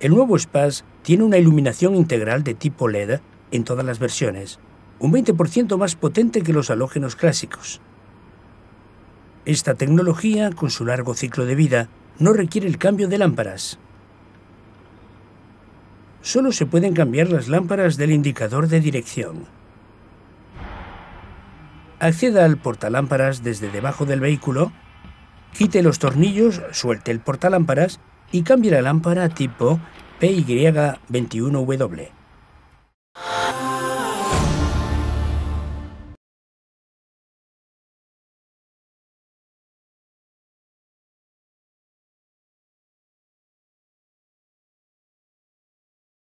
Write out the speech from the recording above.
El nuevo SPAS tiene una iluminación integral de tipo LED en todas las versiones, un 20% más potente que los halógenos clásicos. Esta tecnología, con su largo ciclo de vida, no requiere el cambio de lámparas. Solo se pueden cambiar las lámparas del indicador de dirección. Acceda al portalámparas desde debajo del vehículo, quite los tornillos, suelte el portalámparas y cambie la lámpara tipo PY21W